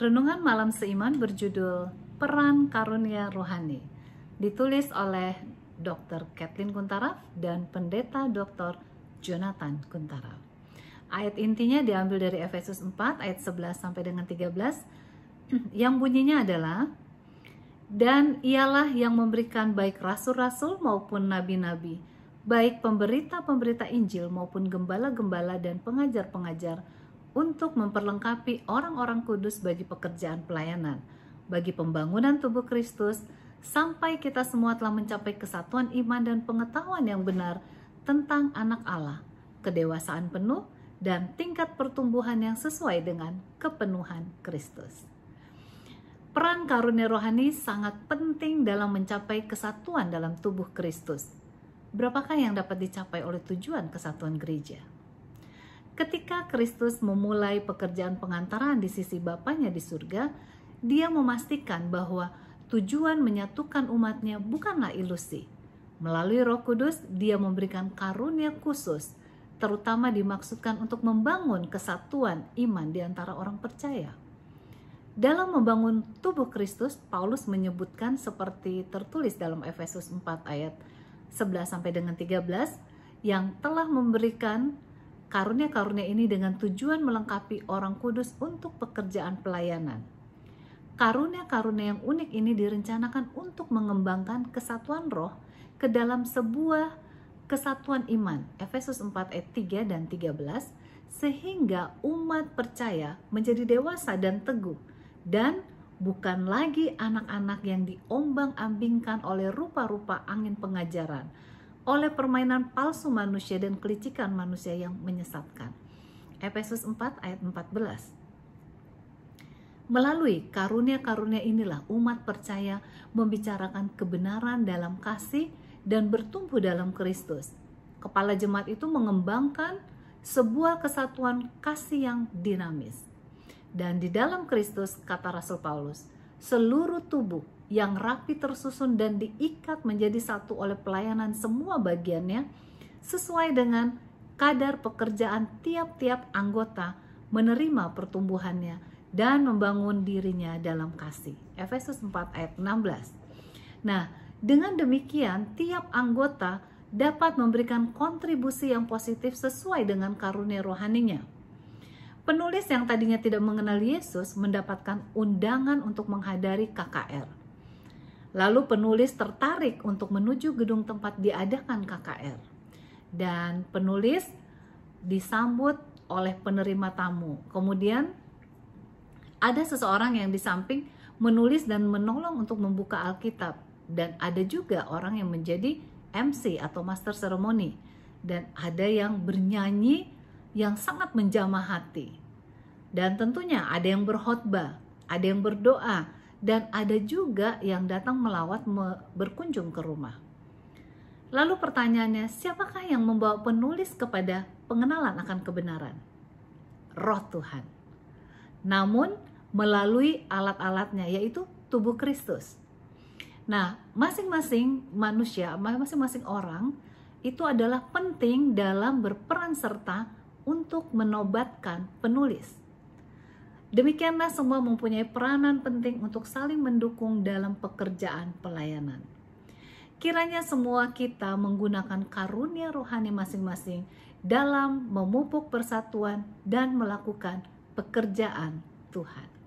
Renungan Malam Seiman berjudul Peran Karunia Rohani, ditulis oleh Dr. Kathleen Kuntaraf dan Pendeta Dr. Jonathan Kuntaraf. Ayat intinya diambil dari Efesus 4 ayat 11 sampai dengan 13 yang bunyinya adalah dan ialah yang memberikan baik rasul-rasul maupun nabi-nabi, baik pemberita-pemberita Injil maupun gembala-gembala dan pengajar-pengajar untuk memperlengkapi orang-orang kudus bagi pekerjaan pelayanan, bagi pembangunan tubuh Kristus, sampai kita semua telah mencapai kesatuan iman dan pengetahuan yang benar tentang anak Allah, kedewasaan penuh, dan tingkat pertumbuhan yang sesuai dengan kepenuhan Kristus. Peran karunia rohani sangat penting dalam mencapai kesatuan dalam tubuh Kristus. Berapakah yang dapat dicapai oleh tujuan kesatuan gereja? Ketika Kristus memulai pekerjaan pengantaran di sisi Bapaknya di surga, dia memastikan bahwa tujuan menyatukan umatnya bukanlah ilusi. Melalui roh kudus, dia memberikan karunia khusus, terutama dimaksudkan untuk membangun kesatuan iman di antara orang percaya. Dalam membangun tubuh Kristus, Paulus menyebutkan seperti tertulis dalam Efesus 4 ayat 11 sampai dengan 13 yang telah memberikan karunia-karunia ini dengan tujuan melengkapi orang kudus untuk pekerjaan pelayanan. Karunia-karunia yang unik ini direncanakan untuk mengembangkan kesatuan roh ke dalam sebuah kesatuan iman. Efesus 4 ayat 3 dan 13 sehingga umat percaya menjadi dewasa dan teguh dan bukan lagi anak-anak yang diombang-ambingkan oleh rupa-rupa angin pengajaran oleh permainan palsu manusia dan kelicikan manusia yang menyesatkan. Efesus 4 ayat 14. Melalui karunia-karunia inilah umat percaya membicarakan kebenaran dalam kasih dan bertumbuh dalam Kristus. Kepala jemaat itu mengembangkan sebuah kesatuan kasih yang dinamis. Dan di dalam Kristus, kata Rasul Paulus, seluruh tubuh yang rapi tersusun dan diikat menjadi satu oleh pelayanan semua bagiannya sesuai dengan kadar pekerjaan tiap-tiap anggota menerima pertumbuhannya dan membangun dirinya dalam kasih. Efesus 4 ayat 16. Nah, dengan demikian tiap anggota dapat memberikan kontribusi yang positif sesuai dengan karunia rohaninya. Penulis yang tadinya tidak mengenal Yesus mendapatkan undangan untuk menghadiri KKR. Lalu penulis tertarik untuk menuju gedung tempat diadakan KKR. Dan penulis disambut oleh penerima tamu. Kemudian ada seseorang yang di samping menulis dan menolong untuk membuka Alkitab dan ada juga orang yang menjadi MC atau master ceremony dan ada yang bernyanyi yang sangat menjamah hati. Dan tentunya ada yang berkhotbah, ada yang berdoa, dan ada juga yang datang melawat berkunjung ke rumah. Lalu pertanyaannya, siapakah yang membawa penulis kepada pengenalan akan kebenaran? Roh Tuhan. Namun melalui alat-alatnya yaitu tubuh Kristus. Nah, masing-masing manusia, masing-masing orang itu adalah penting dalam berperan serta untuk menobatkan penulis. Demikianlah semua mempunyai peranan penting untuk saling mendukung dalam pekerjaan pelayanan. Kiranya semua kita menggunakan karunia rohani masing-masing dalam memupuk persatuan dan melakukan pekerjaan Tuhan.